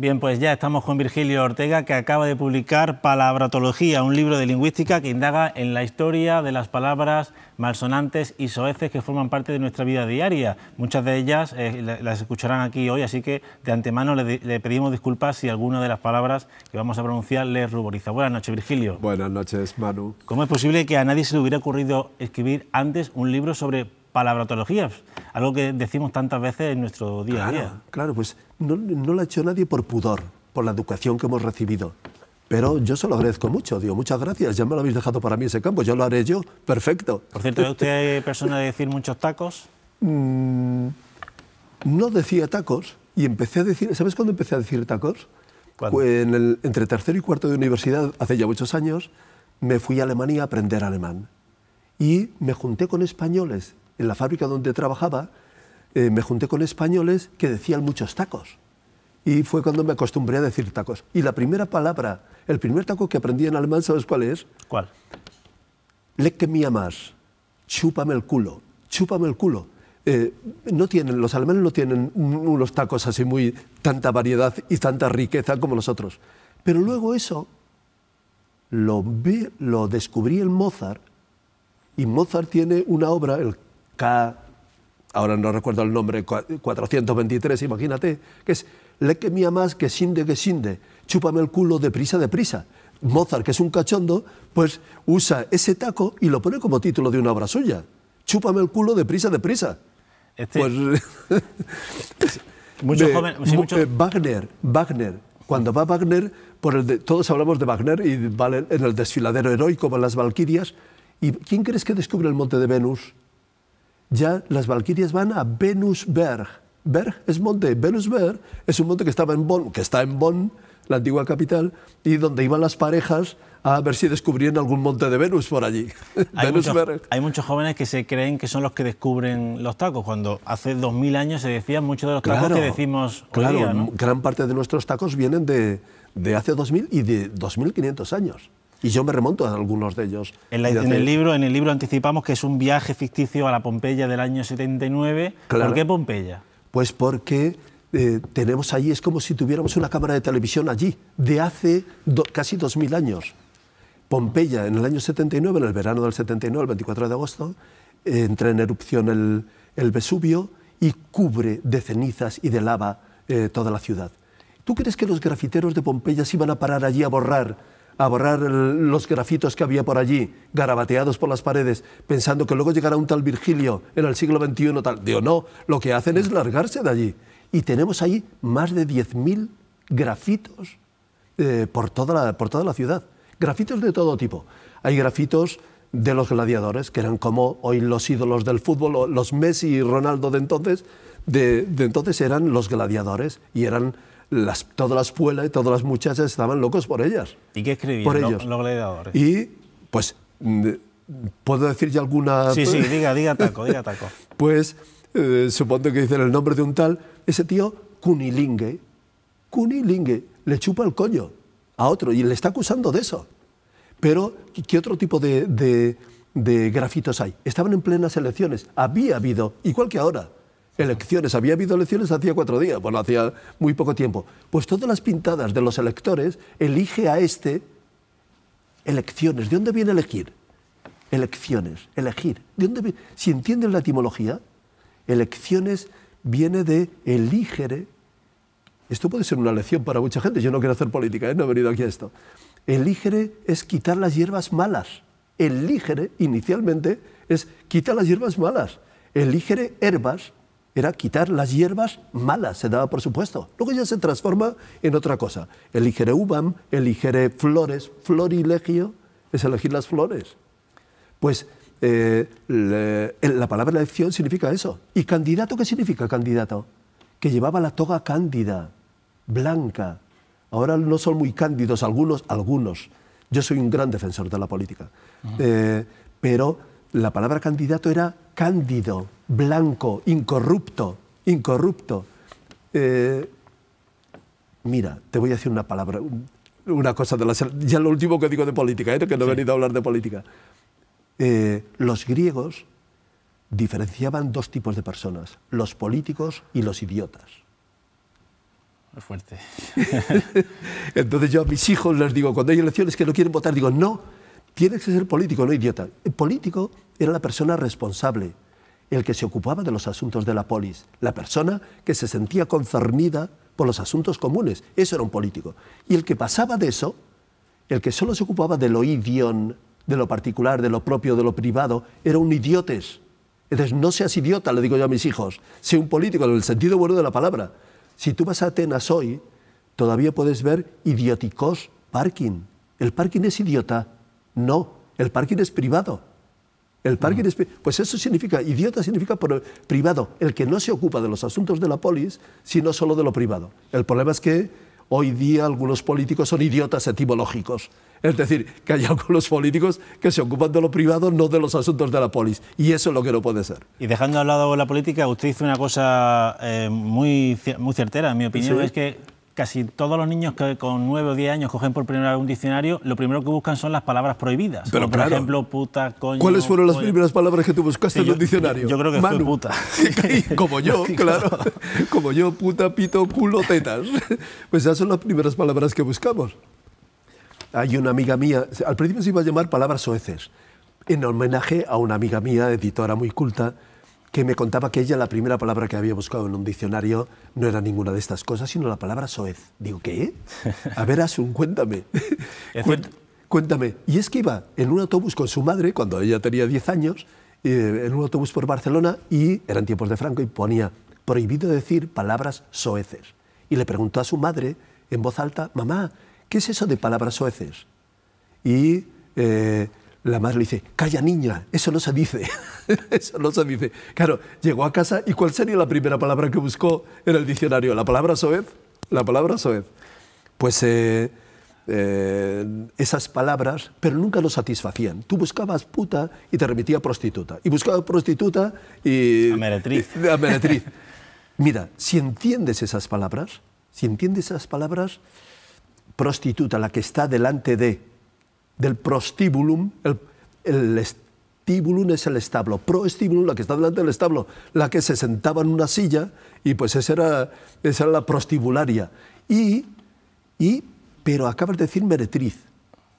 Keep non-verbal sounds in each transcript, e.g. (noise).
Bien, pues ya estamos con Virgilio Ortega, que acaba de publicar Palabratología, un libro de lingüística que indaga en la historia de las palabras malsonantes y soeces que forman parte de nuestra vida diaria. Muchas de ellas eh, las escucharán aquí hoy, así que de antemano le, pedimos disculpas si alguna de las palabras que vamos a pronunciar les ruboriza. Buenas noches, Virgilio. Buenas noches, Manu. ¿Cómo es posible que a nadie se le hubiera ocurrido escribir antes un libro sobre palabratologías? Algo que decimos tantas veces en nuestro día a día. Claro, pues no, no lo ha hecho nadie por pudor, por la educación que hemos recibido. Pero yo se lo agradezco mucho, digo, muchas gracias, ya me lo habéis dejado para mí ese campo, yo lo haré yo, perfecto. Por cierto, ¿es usted persona de decir muchos tacos? Mm, no decía tacos y empecé a decir, ¿sabes cuándo empecé a decir tacos? Pues en el, entre tercero y cuarto de universidad, hace ya muchos años, me fui a Alemania a aprender alemán. Y me junté con españoles en la fábrica donde trabajaba eh, me junté con españoles que decían muchos tacos. Y fue cuando me acostumbré a decir tacos. Y la primera palabra, el primer taco que aprendí en alemán, ¿sabes cuál es? ¿Cuál? que me amas, chúpame el culo, chúpame el culo. Eh, no tienen, los alemanes no tienen unos tacos así muy, tanta variedad y tanta riqueza como los otros. Pero luego eso lo, vi, lo descubrí en Mozart, y Mozart tiene una obra, el K ahora no recuerdo el nombre, 423, imagínate, que es Le mía más que sinde que sinde, chúpame el culo deprisa, deprisa. Mozart, que es un cachondo, pues usa ese taco y lo pone como título de una obra suya. Chúpame el culo deprisa, deprisa. Este- pues, (laughs) mucho joven, eh, Wagner, Wagner. Cuando va Wagner, por el de, todos hablamos de Wagner y vale, en el desfiladero heroico, en las Valquirias. ¿Y quién crees que descubre el monte de Venus? ya las Valquirias van a Venusberg. Berg es monte, Venusberg es un monte que estaba en Bonn, que está en Bonn, la antigua capital, y donde iban las parejas a ver si descubrían algún monte de Venus por allí. (laughs) Hay, muchos, jóvenes que se creen que son los que descubren los tacos, cuando hace 2000 años se decían muchos de los tacos que decimos Claro, gran parte de nuestros tacos vienen de, de hace 2000 y de 2500 años. Y yo me remonto a algunos de ellos. En, el libro, anticipamos que es un viaje ficticio a la Pompeya del año 79. ¿Por qué Pompeya? Pues porque eh, tenemos allí, es como si tuviéramos una cámara de televisión allí, de hace casi casi 2.000 años. Pompeya, en el año 79, en el verano del 79, el 24 de agosto, eh, entra en erupción el, Vesubio y cubre de cenizas y de lava eh, toda la ciudad. ¿Tú crees que los grafiteros de Pompeya se iban a parar allí a borrar a borrar los grafitos que había por allí, garabateados por las paredes, pensando que luego llegará un tal Virgilio en el siglo XXI, tal. o no, lo que hacen es largarse de allí. Y tenemos ahí más de 10.000 grafitos eh, por, toda la, por toda la ciudad. Grafitos de todo tipo. Hay grafitos de los gladiadores, que eran como hoy los ídolos del fútbol, los Messi y Ronaldo de entonces, de entonces eran los gladiadores y eran las, todas las y todas las muchachas estaban locos por ellas. ¿Y qué escribían por ellos. Y, pues, mm, ¿puedo decir ya alguna...? Sí, sí, (laughs) diga, diga taco, diga taco. pues, eh, supongo que dicen el nombre de un tal, ese tío Cunilingue, Cunilingue, le chupa el coño a otro y le está acusando de eso. Pero, ¿qué otro tipo de, de, de grafitos hay? Estaban en plenas elecciones, había habido, igual que ahora, elecciones. Había habido elecciones hacía cuatro días, bueno, hacía muy poco tiempo. Pues todas las pintadas de los electores elige a este elecciones. ¿De dónde viene elegir? Elecciones, elegir. ¿De dónde Si entienden la etimología, elecciones viene de eligere. Esto puede ser una lección para mucha gente. Yo no quiero hacer política, ¿eh? no he venido aquí a esto. Eligere es quitar las hierbas malas. Eligere, inicialmente, es quitar las hierbas malas. Eligere herbas era quitar las hierbas malas, se daba por supuesto. Luego ya se transforma en otra cosa. Eligere ubam, eligere flores, florilegio es elegir las flores. Pues eh, la palabra elección significa eso. ¿Y candidato qué significa candidato? Que llevaba la toga cándida, blanca. Ahora no son muy cándidos algunos, algunos. Yo soy un gran defensor de la política. Eh, pero la palabra candidato era cándido blanco, incorrupto, incorrupto. Eh, mira, te voy a decir una palabra, una cosa de la... Ya lo último que digo de política, ¿eh? que no he venido a hablar de política. Eh, los griegos diferenciaban dos tipos de personas, los políticos y los idiotas. Es fuerte. (laughs) Entonces yo a mis hijos les digo, cuando hay elecciones que no quieren votar, digo, no, tienes que ser político, no idiota. El político era la persona responsable el que se ocupaba de los asuntos de la polis, la persona que se sentía concernida por los asuntos comunes, eso era un político. Y el que pasaba de eso, el que solo se ocupaba de lo idión, de lo particular, de lo propio, de lo privado, era un idiotes. Entonces, no seas idiota, le digo yo a mis hijos, sé un político en el sentido bueno de la palabra. Si tú vas a Atenas hoy, todavía puedes ver idioticos parking. El parking es idiota, no, el parking es privado. El parking mm. Pues eso significa, idiota significa privado, el que no se ocupa de los asuntos de la polis, sino solo de lo privado. El problema es que hoy día algunos políticos son idiotas etimológicos. Es decir, que hay (laughs) algunos políticos que se ocupan de lo privado, no de los asuntos de la polis. Y eso es lo que no puede ser. Y dejando al lado la política, usted dice una cosa eh, muy, muy certera, en mi opinión, es que casi todos los niños que con 9 o 10 años cogen por primera vez un diccionario, lo primero que buscan son las palabras prohibidas. Por ejemplo, puta, coño. ¿Cuáles fueron las primeras palabras que tú buscaste en un diccionario? Yo, creo que puta. (laughs) como yo, claro. Como yo, puta, pito, culo, tetas. Pues esas son las primeras palabras que buscamos. Hay una amiga mía, al principio se iba a llamar palabras soeces, en homenaje a una amiga mía, editora muy culta, que me contaba que ella la primera palabra que había buscado en un diccionario no era ninguna de estas cosas, sino la palabra soez. Digo, ¿qué? A ver, Asun, cuéntame. (laughs) cuéntame. Y es que iba en un autobús con su madre, cuando ella tenía 10 años, eh, en un autobús por Barcelona, y eran tiempos de Franco, y ponía prohibido decir palabras soeces. Y le preguntó a su madre, en voz alta, mamá, ¿qué es eso de palabras soeces? Y eh, la madre le dice, calla niña, eso no se dice, (laughs) eso no se dice. Claro, llegó a casa y ¿cuál sería la primera palabra que buscó en el diccionario? ¿La palabra soez? ¿La palabra soez? Pues eh, eh, esas palabras, pero nunca lo satisfacían. Tú buscabas puta y te remitía prostituta. Y buscabas prostituta y... (laughs) meretriz Mira, si entiendes esas palabras, si entiendes esas palabras, prostituta, la que está delante de, del prostibulum, el, estibulum es el establo, prostibulum la que está delante del establo, la que se sentaba en una silla y pues esa era, esa era la prostibularia. Y, y, pero acabas de decir meretriz.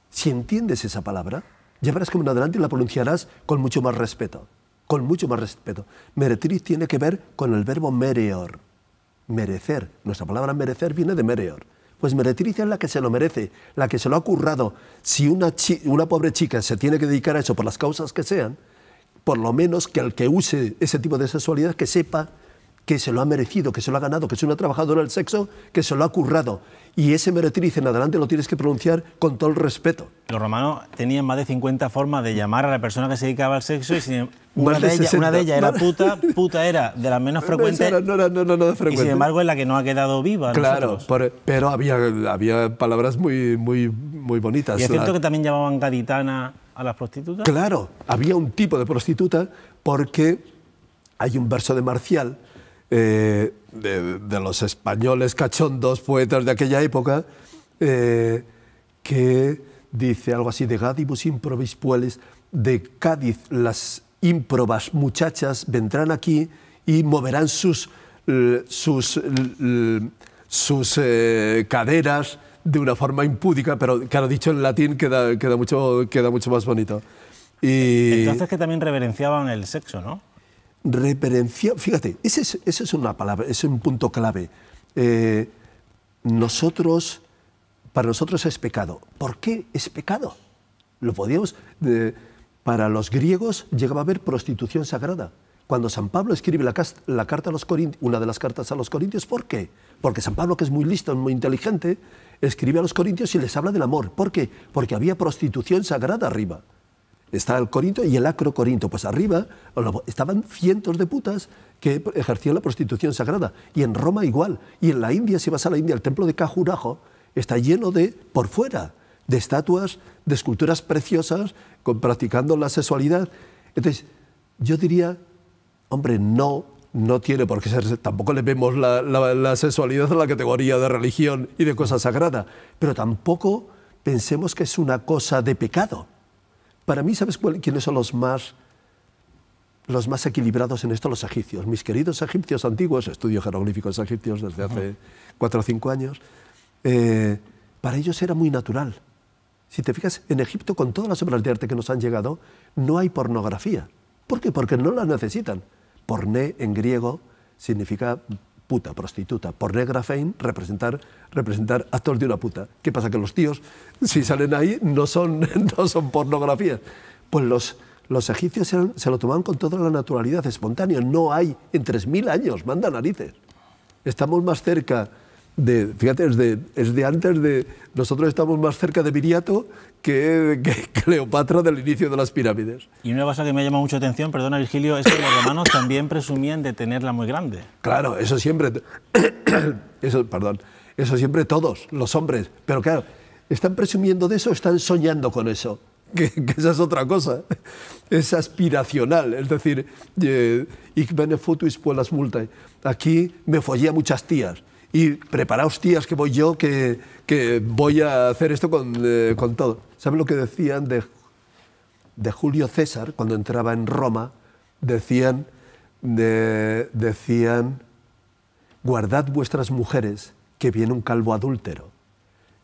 Si entiendes esa palabra, ya verás como en adelante la pronunciarás con mucho más respeto, con mucho más respeto. Meretriz tiene que ver con el verbo mereor, merecer. Nuestra palabra merecer viene de mereor pues meretricia es la que se lo merece, la que se lo ha currado. Si una, una pobre chica se tiene que dedicar a eso por las causas que sean, por lo menos que el que use ese tipo de sexualidad que sepa que se lo ha merecido, que se lo ha ganado, que es una en el sexo, que se lo ha currado. Y ese meretriz en adelante lo tienes que pronunciar con todo el respeto. Los romanos tenían más de 50 formas de llamar a la persona que se dedicaba al sexo y sin, una, de, ellas era (laughs) puta, puta era de las menos frecuentes. No, no, no, no, no frecuente. Y sin embargo es la que no ha quedado viva. Claro, pero había, había palabras muy, muy, muy bonitas. ¿Y es cierto que también llamaban gaditana a las prostitutas? Claro, había un tipo de prostituta porque hay un verso de Marcial eh, de, los españoles cachondos, poetas de aquella época, eh, que dice algo así de gadibus improvisuales de Cádiz las ímprobas muchachas vendrán aquí y moverán sus, sus, sus eh, caderas de una forma impúdica, pero claro, dicho en latín queda, queda, mucho, queda mucho más bonito. Entonces que también reverenciaban el sexo, ¿no? Referencia, fíjate, esa es, una palabra, es un punto clave. Eh, nosotros, para nosotros es pecado. ¿Por qué es pecado? Lo podíamos, para los griegos llegaba a haber prostitución sagrada. Cuando San Pablo escribe la, carta a los Corintios, una de las cartas a los Corintios, ¿por qué? Porque San Pablo, que es muy listo, muy inteligente, escribe a los Corintios y les habla del amor. ¿Por qué? Porque había prostitución sagrada arriba. Está el Corinto y el Acro Corinto. Pues arriba estaban cientos de putas que ejercían la prostitución sagrada. Y en Roma igual. Y en la India, si vas a la India, el templo de Cajurajo está lleno de, por fuera, de estatuas, de esculturas preciosas, practicando la sexualidad. Entonces, yo diría, hombre, no, no tiene por qué ser, tampoco le vemos la, sexualidad a la categoría de religión y de cosa sagrada, pero tampoco pensemos que es una cosa de pecado. Para mí, ¿sabes quiénes son los más, los más equilibrados en esto? Los egipcios. Mis queridos egipcios antiguos, estudio jeroglíficos egipcios desde hace cuatro o cinco años, eh, para ellos era muy natural. Si te fijas, en Egipto, con todas las obras de arte que nos han llegado, no hay pornografía. ¿Por qué? Porque no la necesitan. Porné en griego significa puta, prostituta, por negra fein, representar, representar actos de una puta. ¿Qué pasa? Que los tíos, si salen ahí, no son, (laughs) no son pornografías. Pues los, los egipcios se, lo tomaban con toda la naturalidad, espontánea. No hay, en 3.000 años, manda narices. Estamos más cerca de, fíjate, es de, es de, antes de... Nosotros estamos más cerca de Viriato que, que, Cleopatra del inicio de las pirámides. Y una cosa que me llama mucho atención, perdona Virgilio, es que los romanos (coughs) también presumían de tenerla muy grande. Claro, eso siempre... (coughs) eso, perdón. Eso siempre todos, los hombres. Pero claro, ¿están presumiendo de eso o están soñando con eso? (laughs) Que, esa es otra cosa, (laughs) es aspiracional, es decir, Aquí me follé a muchas tías, y preparaos tías que voy yo, que, voy a hacer esto con, eh, todo. ¿Sabes lo que decían de, Julio César cuando entraba en Roma? Decían, decían, guardad vuestras mujeres, que viene un calvo adúltero.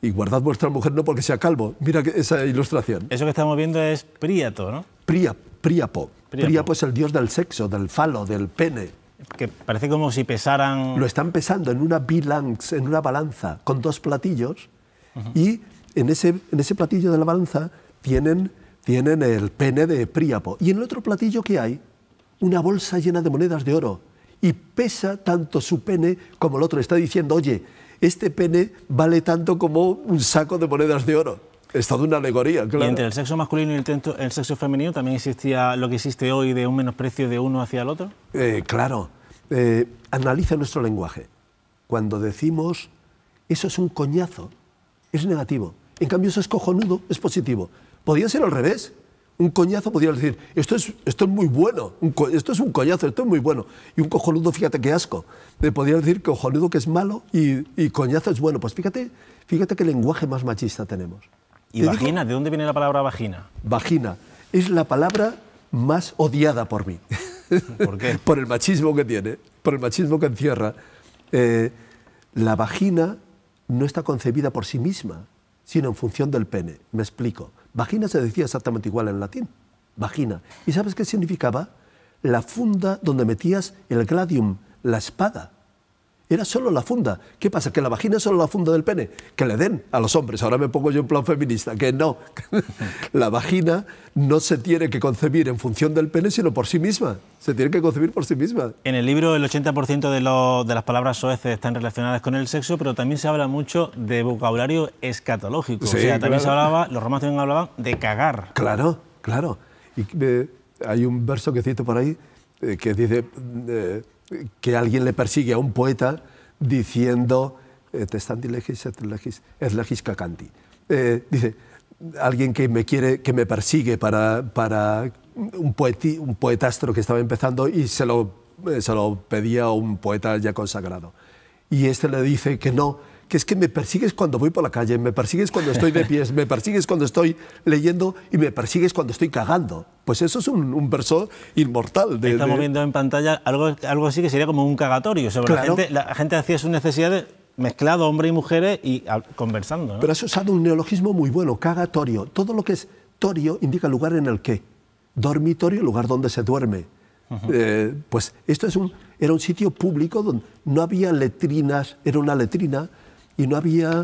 Y guardad vuestra mujer no porque sea calvo. Mira esa ilustración. Eso que estamos viendo es Príato, ¿no? Priapo. Príapo. Príapo. es el dios del sexo, del falo, del pene que parece como si pesaran... Lo están pesando en una bilance, en una balanza, con dos platillos, y en ese, en ese platillo de la balanza tienen, el pene de Príapo. Y en el otro platillo, que hay? Una bolsa llena de monedas de oro. Y pesa tanto su pene como el otro. Está diciendo, oye, este pene vale tanto como un saco de monedas de oro. Es de una alegoría, claro. Y entre el sexo masculino y el, sexo femenino también existía lo que existe hoy de un menosprecio de uno hacia el otro. Eh, claro. Eh, analiza nuestro lenguaje. Cuando decimos eso es un coñazo, es negativo. En cambio, eso es cojonudo, es positivo. Podría ser al revés. Un coñazo podría decir, esto es, esto es muy bueno, esto es un coñazo, esto es muy bueno. Y un cojonudo, fíjate qué asco. Le podría decir cojonudo que es malo y, y coñazo es bueno. Pues fíjate, fíjate qué lenguaje más machista tenemos. ¿Y vagina? ¿De dónde viene la palabra vagina? Vagina. Es la palabra más odiada por mí. (laughs) ¿Por qué? por el machismo que tiene, por el machismo que encierra. Eh, la vagina no está concebida por sí misma, sino en función del pene. Me explico. Vagina se decía exactamente igual en latín. Vagina. ¿Y sabes qué significaba? La funda donde metías el gladium, la espada. Era solo la funda. ¿Qué pasa? ¿Que la vagina es solo la funda del pene? Que le den a los hombres. Ahora me pongo yo en plan feminista. Que no. (laughs) la vagina no se tiene que concebir en función del pene, sino por sí misma. Se tiene que concebir por sí misma. En el libro el 80% de, las palabras soeces están relacionadas con el sexo, pero también se habla mucho de vocabulario escatológico. o sea, también se hablaba, los romanos también hablaban de cagar. Claro, claro. Y eh, hay un verso que cito por ahí eh, que dice... Eh, que alguien le persigue a un poeta diciendo eh, te legis et legis, et legis cacanti. Eh, dice, alguien que me quiere, que me persigue para, para un, un poetastro que estaba empezando y se lo, eh, se lo pedía a un poeta ya consagrado. Y este le dice que no, que es que me persigues cuando voy por la calle, me persigues cuando estoy de pies, me persigues cuando estoy leyendo y me persigues cuando estoy cagando. Pues eso es un, verso inmortal. De, Estamos viendo en pantalla algo, algo así que sería como un cagatorio. la, gente, hacía sus necesidades mezclado hombre y mujeres y conversando. Pero has usado un neologismo muy bueno, cagatorio. Todo lo que es torio indica lugar en el que. Dormitorio, lugar donde se duerme. Eh, pues esto es un, era un sitio público donde no había letrinas, era una letrina, y no había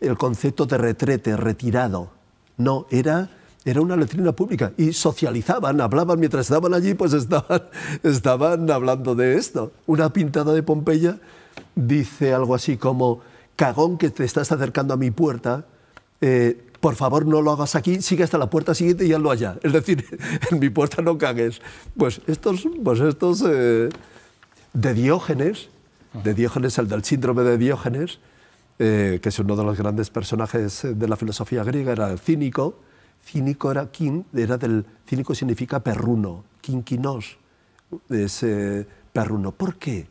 el concepto de retrete, retirado. No, era, era una letrina pública y socializaban, hablaban mientras estaban allí, pues estaban, (laughs) estaban hablando de esto. Una pintada de Pompeya dice algo así como, cagón que te estás acercando a mi puerta, eh, por favor no lo hagas aquí, sigue hasta la puerta siguiente y hazlo allá. (laughs) Es decir, (laughs) en mi puerta no cagues. Pues estos, pues estos eh, de Diógenes, de Diógenes, el del síndrome de Diógenes, eh, que es uno de los grandes personajes eh, de la filosofía griega, era el cínico. Cínico era era del, cínico significa perruno, quinquinos, es eh, perruno. ¿Por qué?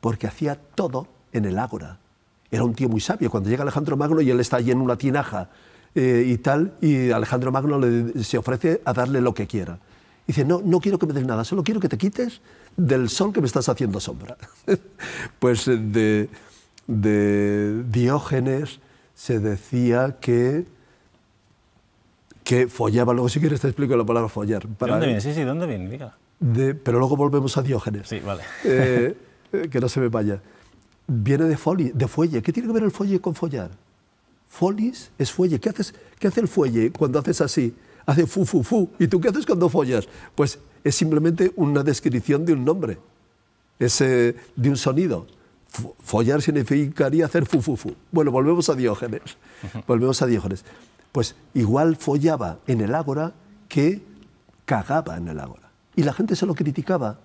Porque hacía todo en el ágora. Era un tío muy sabio. Cuando llega Alejandro Magno y él está allí en una tinaja y tal, y Alejandro Magno se ofrece a darle lo que quiera. Dice, no, no quiero que me des nada, solo quiero que te quites del sol que me estás haciendo sombra. (laughs) pues de de Diógenes se decía que que follaba. Luego, si quieres, te explico la palabra follar. ¿Dónde viene? Sí, sí, ¿dónde viene? Diga. pero luego volvemos a Diógenes. Sí, vale. Eh, (laughs) eh, que no se me vaya. Viene de, folie, de fuelle. ¿Qué tiene que ver el fuelle con follar? Folis es fuelle. ¿Qué, haces, ¿Qué hace el fuelle cuando haces así? Hace fu, fu, fu. ¿Y tú qué haces cuando follas? Pues es simplemente una descripción de un nombre, eh, de un sonido follar significaría hacer fufufu. Bueno, volvemos a Diógenes. Volvemos a Diógenes. Pues igual follaba en el ágora que cagaba en el ágora. Y la gente se lo criticaba.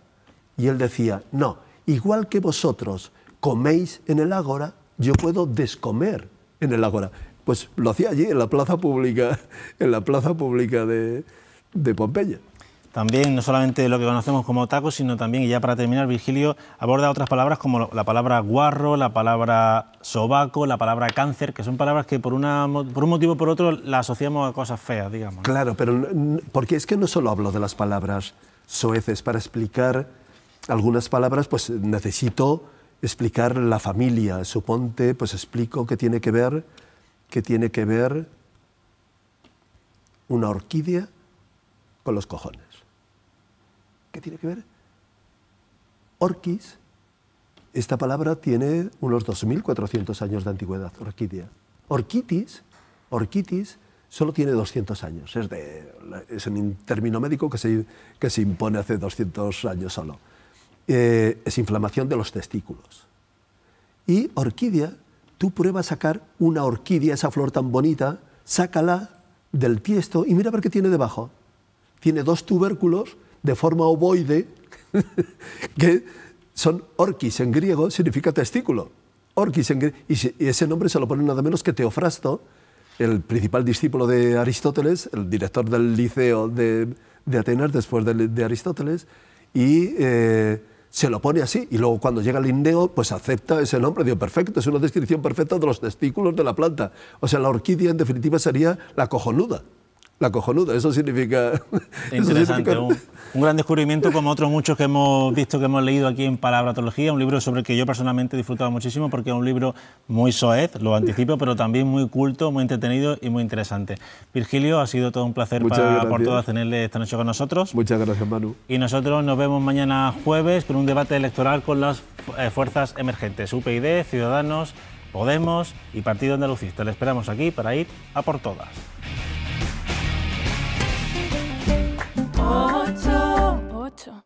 Y él decía, no, igual que vosotros coméis en el ágora, yo puedo descomer en el ágora. Pues lo hacía allí, en la plaza pública, en la plaza pública de Pompeya también no solamente lo que conocemos como tacos, sino también, y ya para terminar, Virgilio aborda otras palabras como la palabra guarro, la palabra sobaco, la palabra cáncer, que son palabras que por, una, por un motivo o por otro la asociamos a cosas feas, digamos. Claro, pero porque es que no solo hablo de las palabras soeces, para explicar algunas palabras pues necesito explicar la familia, suponte, pues explico qué tiene que ver, tiene que ver una orquídea con los cojones. ¿Qué tiene que ver? Orquis, esta palabra tiene unos 2.400 años de antigüedad, orquídea. Orquitis, orquitis solo tiene 200 años, es, un término médico que se, que se impone hace 200 años solo. Eh, es inflamación de los testículos. Y orquídea, tú pruebas sacar una orquídea, esa flor tan bonita, sácala del tiesto y mira a ver qué tiene debajo. Tiene dos tubérculos de forma ovoide, (laughs) que son orquis en griego, significa testículo. Orquis Y ese nombre se lo pone nada menos que Teofrasto, el principal discípulo de Aristóteles, el director del liceo de, Atenas después de, Aristóteles, y eh, se lo pone así. Y luego cuando llega Linneo, pues acepta ese nombre, digo, perfecto, es una descripción perfecta de los testículos de la planta. O sea, la orquídea en definitiva sería la cojonuda la cojonuda, eso significa... (laughs) Interesante, Un, gran descubrimiento como otros muchos que hemos visto, que hemos leído aquí en Palabratología, un libro sobre el que yo personalmente he disfrutado muchísimo porque es un libro muy soez, lo anticipo, pero también muy culto, muy entretenido y muy interesante. Virgilio, ha sido todo un placer para, por todas tenerle esta noche con nosotros. Muchas gracias, Manu. Y nosotros nos vemos mañana jueves con un debate electoral con las eh, fuerzas emergentes, UPyD, Ciudadanos, Podemos y Partido Andalucista. Le esperamos aquí para ir a por todas. Eight. Eight.